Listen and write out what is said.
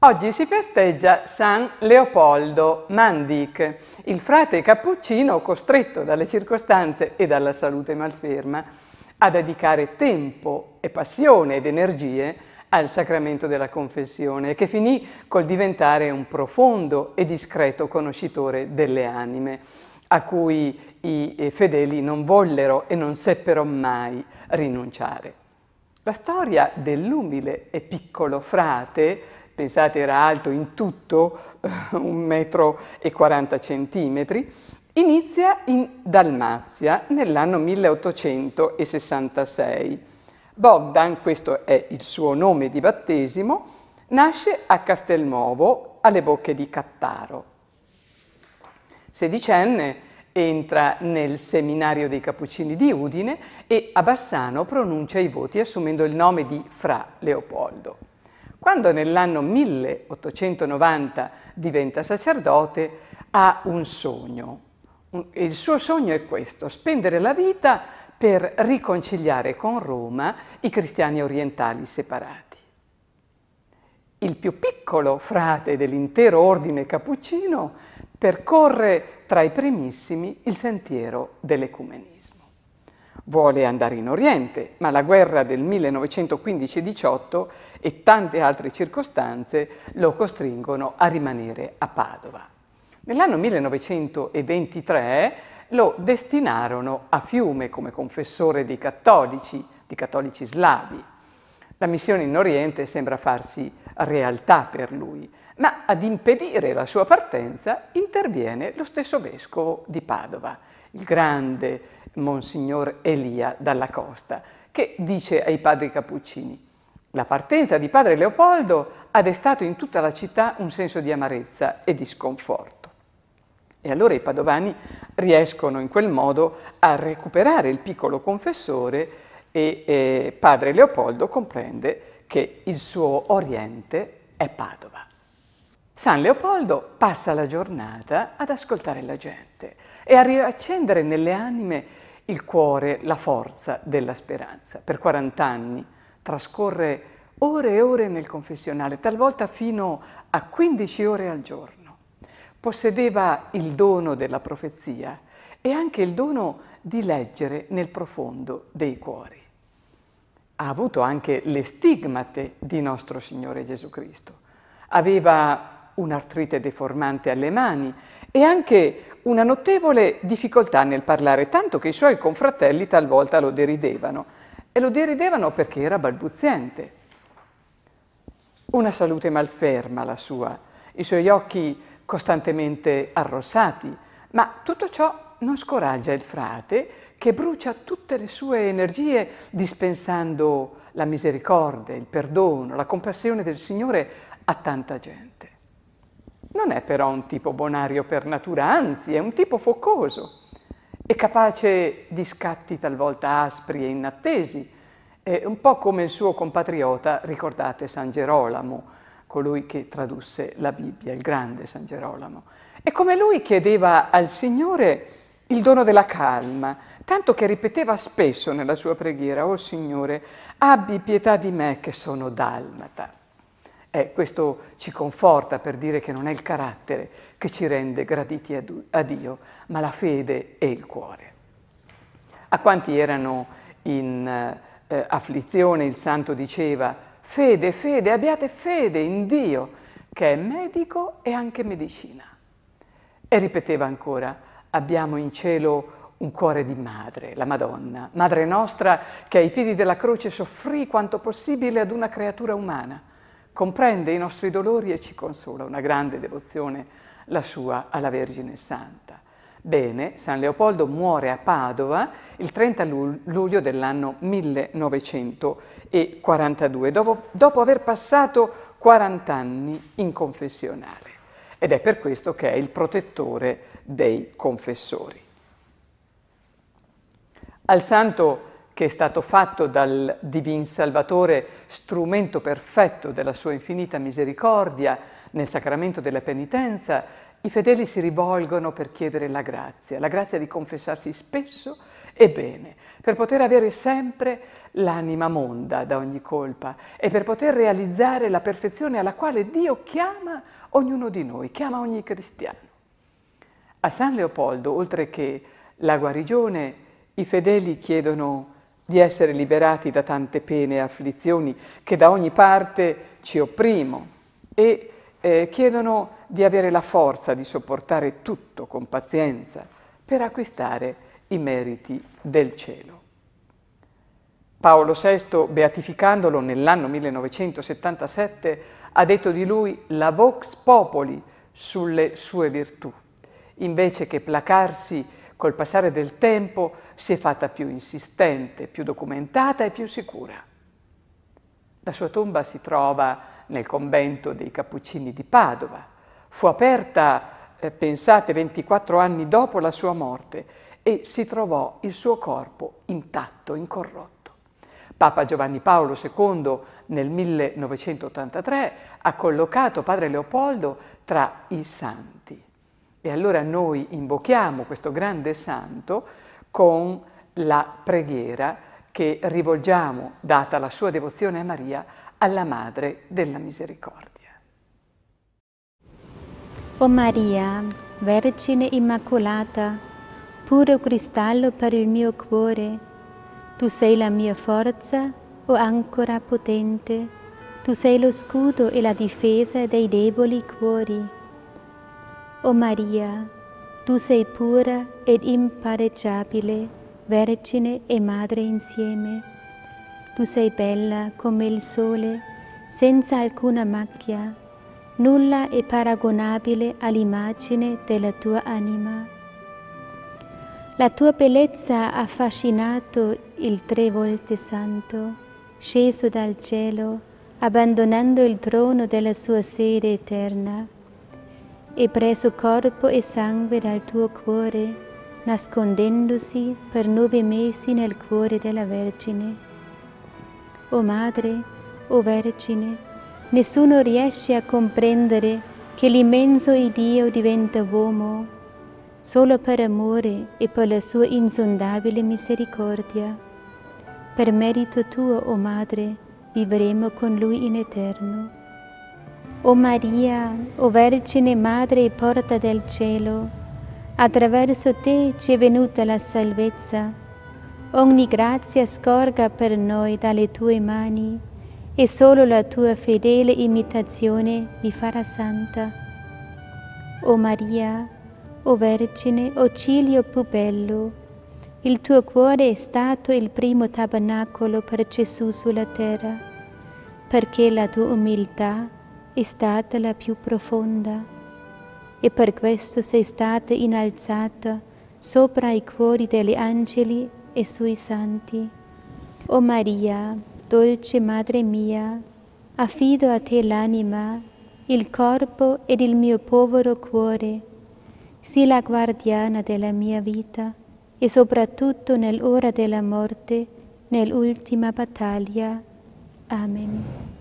Oggi si festeggia San Leopoldo Mandic, il frate cappuccino costretto dalle circostanze e dalla salute malferma a dedicare tempo e passione ed energie al sacramento della confessione, che finì col diventare un profondo e discreto conoscitore delle anime, a cui i eh, fedeli non vollero e non seppero mai rinunciare. La storia dell'umile e piccolo frate pensate era alto in tutto eh, un metro e 40 centimetri, inizia in Dalmazia nell'anno 1866. Bogdan, questo è il suo nome di battesimo, nasce a Castelnuovo, alle bocche di Cattaro. Sedicenne, entra nel seminario dei Cappuccini di Udine e a Bassano pronuncia i voti assumendo il nome di Fra Leopoldo. Quando nell'anno 1890 diventa sacerdote, ha un sogno. Il suo sogno è questo, spendere la vita per riconciliare con Roma i cristiani orientali separati. Il più piccolo frate dell'intero ordine cappuccino percorre tra i primissimi il sentiero dell'ecumenismo vuole andare in Oriente, ma la guerra del 1915-18 e tante altre circostanze lo costringono a rimanere a Padova. Nell'anno 1923 lo destinarono a Fiume come confessore dei cattolici, di cattolici slavi. La missione in Oriente sembra farsi realtà per lui, ma ad impedire la sua partenza interviene lo stesso vescovo di Padova, il grande Monsignor Elia Dalla Costa, che dice ai padri cappuccini la partenza di padre Leopoldo ha destato in tutta la città un senso di amarezza e di sconforto. E allora i padovani riescono in quel modo a recuperare il piccolo confessore e eh, padre Leopoldo comprende che il suo oriente è Padova. San Leopoldo passa la giornata ad ascoltare la gente e a riaccendere nelle anime il cuore, la forza della speranza. Per 40 anni trascorre ore e ore nel confessionale, talvolta fino a 15 ore al giorno. Possedeva il dono della profezia e anche il dono di leggere nel profondo dei cuori. Ha avuto anche le stigmate di nostro Signore Gesù Cristo. Aveva un'artrite deformante alle mani e anche una notevole difficoltà nel parlare, tanto che i suoi confratelli talvolta lo deridevano. E lo deridevano perché era balbuziente. Una salute malferma la sua, i suoi occhi costantemente arrossati, ma tutto ciò non scoraggia il frate che brucia tutte le sue energie dispensando la misericordia, il perdono, la compassione del Signore a tanta gente. Non è però un tipo bonario per natura, anzi è un tipo focoso È capace di scatti talvolta aspri e inattesi, è un po' come il suo compatriota, ricordate San Gerolamo, colui che tradusse la Bibbia, il grande San Gerolamo. E come lui chiedeva al Signore il dono della calma, tanto che ripeteva spesso nella sua preghiera, oh Signore, abbi pietà di me che sono dalmata. Eh, questo ci conforta per dire che non è il carattere che ci rende graditi a, Dio, ma la fede e il cuore. A quanti erano in eh, afflizione il santo diceva, fede, fede, abbiate fede in Dio, che è medico e anche medicina. E ripeteva ancora, abbiamo in cielo un cuore di madre, la Madonna, Madre nostra che ai piedi della croce soffrì quanto possibile ad una creatura umana comprende i nostri dolori e ci consola, una grande devozione la sua alla Vergine Santa. Bene, San Leopoldo muore a Padova il 30 luglio dell'anno 1942, dopo, dopo aver passato 40 anni in confessionale ed è per questo che è il protettore dei confessori. Al santo che è stato fatto dal Divin Salvatore strumento perfetto della sua infinita misericordia nel sacramento della penitenza, i fedeli si rivolgono per chiedere la grazia, la grazia di confessarsi spesso e bene, per poter avere sempre l'anima monda da ogni colpa e per poter realizzare la perfezione alla quale Dio chiama ognuno di noi, chiama ogni cristiano. A San Leopoldo, oltre che la guarigione, i fedeli chiedono di essere liberati da tante pene e afflizioni che da ogni parte ci opprimo e eh, chiedono di avere la forza di sopportare tutto con pazienza per acquistare i meriti del cielo. Paolo VI, beatificandolo nell'anno 1977, ha detto di lui la vox populi sulle sue virtù, invece che placarsi Col passare del tempo si è fatta più insistente, più documentata e più sicura. La sua tomba si trova nel convento dei Cappuccini di Padova. Fu aperta, eh, pensate, 24 anni dopo la sua morte e si trovò il suo corpo intatto, incorrotto. Papa Giovanni Paolo II nel 1983 ha collocato padre Leopoldo tra i santi. E allora noi invochiamo questo grande santo con la preghiera che rivolgiamo, data la sua devozione a Maria, alla Madre della Misericordia. O Maria, Vergine Immacolata, puro cristallo per il mio cuore, tu sei la mia forza o ancora potente, tu sei lo scudo e la difesa dei deboli cuori. O Maria, tu sei pura ed impareggiabile, vergine e madre insieme. Tu sei bella come il sole, senza alcuna macchia, nulla è paragonabile all'immagine della tua anima. La tua bellezza ha affascinato il tre volte santo, sceso dal cielo, abbandonando il trono della sua sede eterna e preso corpo e sangue dal tuo cuore, nascondendosi per nove mesi nel cuore della Vergine. O Madre, o Vergine, nessuno riesce a comprendere che l'immenso Dio diventa uomo solo per amore e per la sua insondabile misericordia. Per merito tuo, o oh Madre, vivremo con Lui in eterno. O Maria, o Vergine Madre e Porta del Cielo, attraverso te ci è venuta la salvezza. Ogni grazia scorga per noi dalle tue mani e solo la tua fedele imitazione mi farà santa. O Maria, o Vergine, o Ciglio più bello, il tuo cuore è stato il primo tabernacolo per Gesù sulla terra, perché la tua umiltà è stata la più profonda e per questo sei stata innalzata sopra i cuori degli angeli e sui santi. O Maria, dolce Madre mia, affido a te l'anima, il corpo ed il mio povero cuore. Sii la guardiana della mia vita e soprattutto nell'ora della morte, nell'ultima battaglia. Amen.